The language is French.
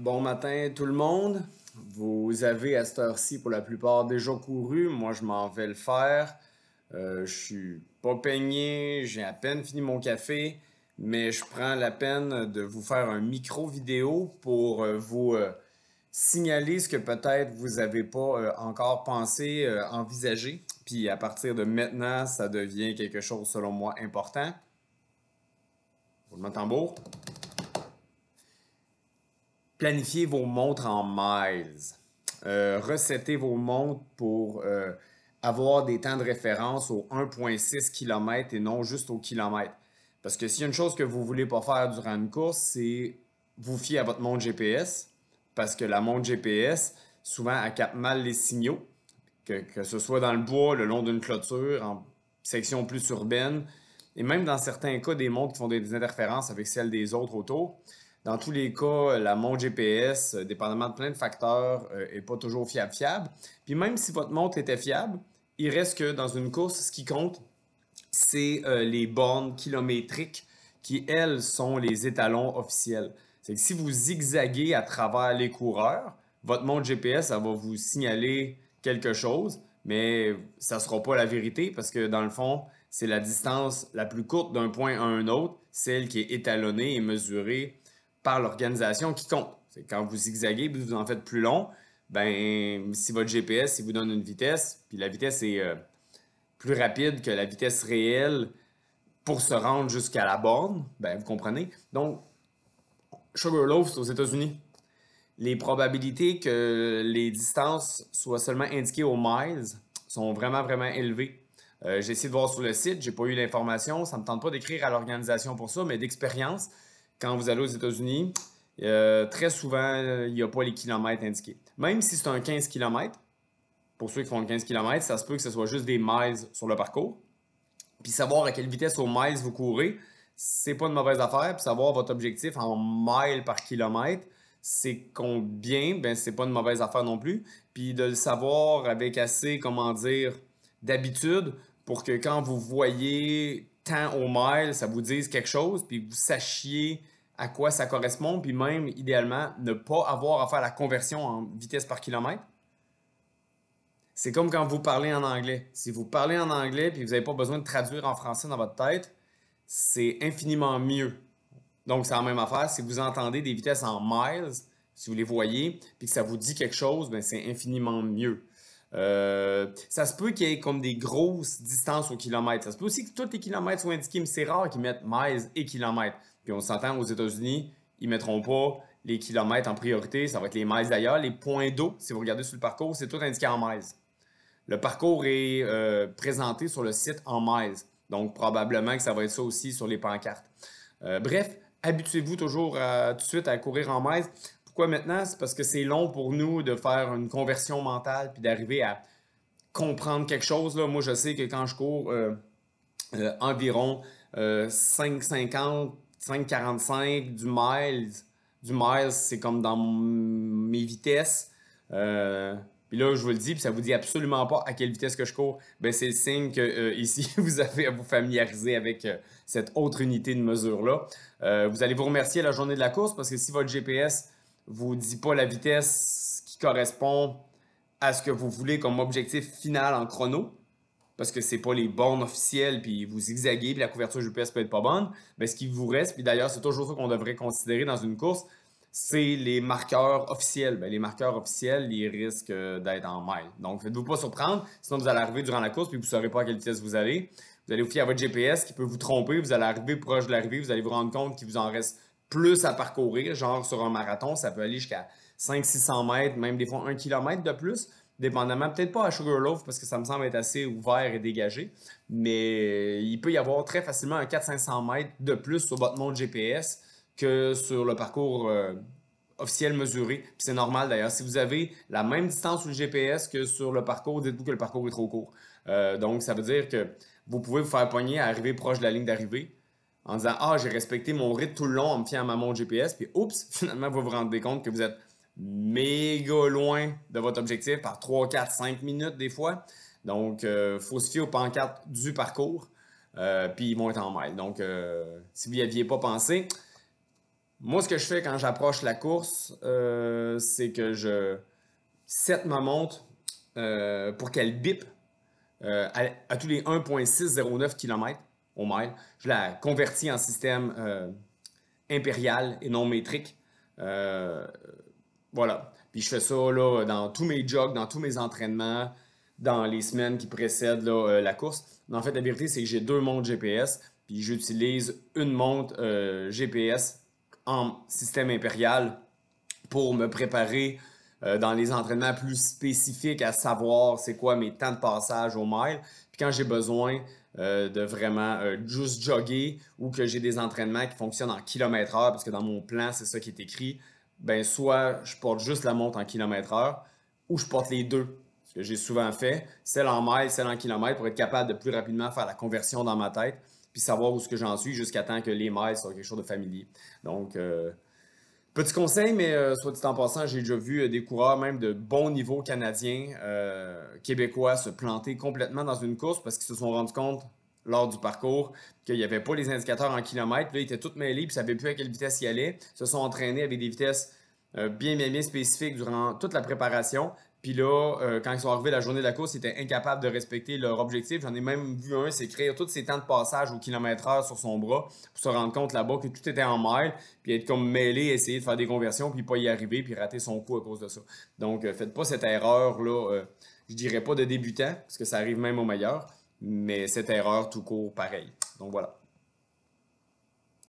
Bon matin tout le monde. Vous avez à cette heure-ci pour la plupart déjà couru. Moi, je m'en vais le faire. je euh, je suis pas peigné, j'ai à peine fini mon café, mais je prends la peine de vous faire un micro vidéo pour euh, vous euh, signaler ce que peut-être vous n'avez pas encore pensé, envisagé. Puis à partir de maintenant, ça devient quelque chose selon moi important. en tambour. Planifiez vos montres en miles. Euh, Recettez vos montres pour euh, avoir des temps de référence aux 1,6 km et non juste au kilomètre. Parce que s'il y a une chose que vous ne voulez pas faire durant une course, c'est vous fier à votre montre GPS. Parce que la montre GPS, souvent, elle mal les signaux. Que, que ce soit dans le bois, le long d'une clôture, en section plus urbaine, et même dans certains cas, des montres qui font des interférences avec celles des autres autour. Dans tous les cas, la montre GPS, euh, dépendamment de plein de facteurs, n'est euh, pas toujours fiable fiable. Puis même si votre montre était fiable, il reste que dans une course, ce qui compte, c'est euh, les bornes kilométriques qui, elles, sont les étalons officiels. C'est que si vous zigzaguez à travers les coureurs, votre montre GPS, ça va vous signaler quelque chose, mais ça ne sera pas la vérité parce que dans le fond, c'est la distance la plus courte d'un point à un autre, celle qui est étalonnée et mesurée par l'organisation qui compte. C'est quand vous zigzaguez, vous en faites plus long, ben si votre GPS il vous donne une vitesse, puis la vitesse est euh, plus rapide que la vitesse réelle pour se rendre jusqu'à la borne, ben vous comprenez. Donc Sugarloaf, aux États-Unis. Les probabilités que les distances soient seulement indiquées aux miles sont vraiment vraiment élevées. Euh, j'ai essayé de voir sur le site, j'ai pas eu l'information, ça me tente pas d'écrire à l'organisation pour ça, mais d'expérience, quand vous allez aux États-Unis, euh, très souvent, il n'y a pas les kilomètres indiqués. Même si c'est un 15 km, pour ceux qui font le 15 km, ça se peut que ce soit juste des miles sur le parcours. Puis savoir à quelle vitesse au miles vous courez, c'est pas une mauvaise affaire. Puis savoir votre objectif en miles par kilomètre, c'est combien, ben c'est pas une mauvaise affaire non plus. Puis de le savoir avec assez, comment dire, d'habitude pour que quand vous voyez tant au miles, ça vous dise quelque chose, puis vous sachiez à quoi ça correspond, puis même idéalement ne pas avoir à faire la conversion en vitesse par kilomètre. C'est comme quand vous parlez en anglais. Si vous parlez en anglais puis vous n'avez pas besoin de traduire en français dans votre tête, c'est infiniment mieux. Donc, c'est la même affaire. Si vous entendez des vitesses en miles, si vous les voyez, puis que ça vous dit quelque chose, ben, c'est infiniment mieux. Euh, ça se peut qu'il y ait comme des grosses distances au kilomètre. Ça se peut aussi que tous les kilomètres soient indiqués, mais c'est rare qu'ils mettent miles et kilomètres. Puis on s'entend aux États-Unis, ils ne mettront pas les kilomètres en priorité, ça va être les miles d'ailleurs. Les points d'eau, si vous regardez sur le parcours, c'est tout indiqué en miles. Le parcours est euh, présenté sur le site en miles. Donc probablement que ça va être ça aussi sur les pancartes. Euh, bref, habituez-vous toujours tout de suite à courir en miles. Pourquoi maintenant? C'est parce que c'est long pour nous de faire une conversion mentale puis d'arriver à comprendre quelque chose. Là. Moi, je sais que quand je cours euh, euh, environ 5,50, euh, 5,45 du miles, du miles, c'est comme dans mes vitesses. Puis là, je vous le dis, puis ça vous dit absolument pas à quelle vitesse que je cours. Ben, c'est le signe que ici, vous avez à vous familiariser avec cette autre unité de mesure-là. vous allez vous remercier à la journée de la course parce que si votre GPS vous dit pas la vitesse qui correspond à ce que vous voulez comme objectif final en chrono, parce que c'est pas les bornes officielles, puis vous zigzaguez, puis la couverture GPS peut être pas bonne, mais ce qui vous reste, puis d'ailleurs, c'est toujours ça qu'on devrait considérer dans une course, c'est les marqueurs officiels. Ben, les marqueurs officiels, ils risquent euh, d'être en mail. Donc, faites-vous pas surprendre, sinon vous allez arriver durant la course, puis vous saurez pas à quelle vitesse vous allez. Vous allez vous fier à votre GPS qui peut vous tromper, vous allez arriver proche de l'arrivée, vous allez vous rendre compte qu'il vous en reste plus à parcourir, genre sur un marathon, ça peut aller jusqu'à 500-600 mètres, même des fois 1 km de plus, dépendamment, peut-être pas à Sugarloaf parce que ça me semble être assez ouvert et dégagé, mais il peut y avoir très facilement un 400-500 mètres de plus sur votre montre GPS que sur le parcours euh, officiel mesuré. C'est normal d'ailleurs, si vous avez la même distance sur le GPS que sur le parcours, dites-vous que le parcours est trop court. Euh, donc ça veut dire que vous pouvez vous faire poigner à arriver proche de la ligne d'arrivée en disant Ah, j'ai respecté mon rythme tout le long en me fiant à ma montre GPS, puis oups, finalement, vous vous rendez compte que vous êtes méga loin de votre objectif par 3, 4, 5 minutes des fois. Donc, il euh, faut se fier aux pancartes du parcours, euh, puis ils vont être en mail. Donc, euh, si vous n'y aviez pas pensé, moi, ce que je fais quand j'approche la course, c'est que je set ma montre pour qu'elle bip à, à tous les 1,609 km au mile. Je la convertis en système euh, impérial et non métrique. Euh, voilà. Puis je fais ça là, dans tous mes jogs, dans tous mes entraînements, dans les semaines qui précèdent euh, la course. en fait, la vérité, c'est que j'ai deux montres GPS, puis j'utilise une montre GPS en système impérial pour me préparer dans les entraînements plus spécifiques à savoir c'est quoi mes temps de passage au mile. Puis quand j'ai besoin euh, de vraiment euh, juste jogger ou que j'ai des entraînements qui fonctionnent en kilomètre heure parce que dans mon plan, c'est ça qui est écrit, ben soit je porte juste la montre en kilomètre heure ou je porte les deux. Ce que j'ai souvent fait, celle en mile, celle en kilomètre pour être capable de plus rapidement faire la conversion dans ma tête puis savoir où ce que j'en suis jusqu'à temps que les miles soient quelque chose de familier. Donc, euh, Petit conseil, mais euh, soit dit en passant, j'ai déjà vu euh, des coureurs, même de bon niveau canadiens, euh, québécois, se planter complètement dans une course parce qu'ils se sont rendus compte lors du parcours qu'il n'y avait pas les indicateurs en kilomètres. Là, ils étaient tous mêlés et ils ne savaient plus à quelle vitesse ils allaient. Ils se sont entraînés avec des vitesses euh, bien, bien, bien spécifique durant toute la préparation. Puis là, euh, quand ils sont arrivés la journée de la course, ils étaient incapables de respecter leur objectif. J'en ai même vu un s'écrire tous ses temps de passage au kilomètre-heure sur son bras pour se rendre compte là-bas que tout était en maille, puis être comme mêlé, essayer de faire des conversions, puis pas y arriver, puis rater son coup à cause de ça. Donc, euh, faites pas cette erreur-là, je dirais pas de débutant, parce que ça arrive même au meilleur, mais cette erreur tout court, pareil. Donc voilà.